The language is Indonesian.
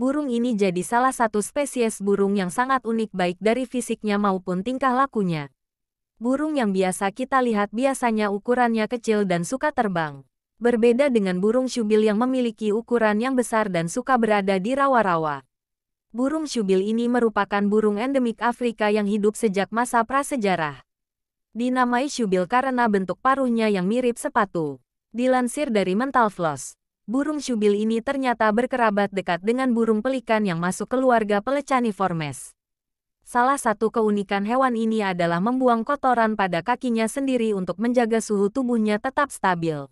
burung ini jadi salah satu spesies burung yang sangat unik baik dari fisiknya maupun tingkah lakunya. Burung yang biasa kita lihat biasanya ukurannya kecil dan suka terbang. Berbeda dengan burung syubil yang memiliki ukuran yang besar dan suka berada di rawa-rawa. Burung syubil ini merupakan burung endemik Afrika yang hidup sejak masa prasejarah. Dinamai syubil karena bentuk paruhnya yang mirip sepatu. Dilansir dari Mental Floss, burung syubil ini ternyata berkerabat dekat dengan burung pelikan yang masuk keluarga Pelecaniformes. Salah satu keunikan hewan ini adalah membuang kotoran pada kakinya sendiri untuk menjaga suhu tubuhnya tetap stabil.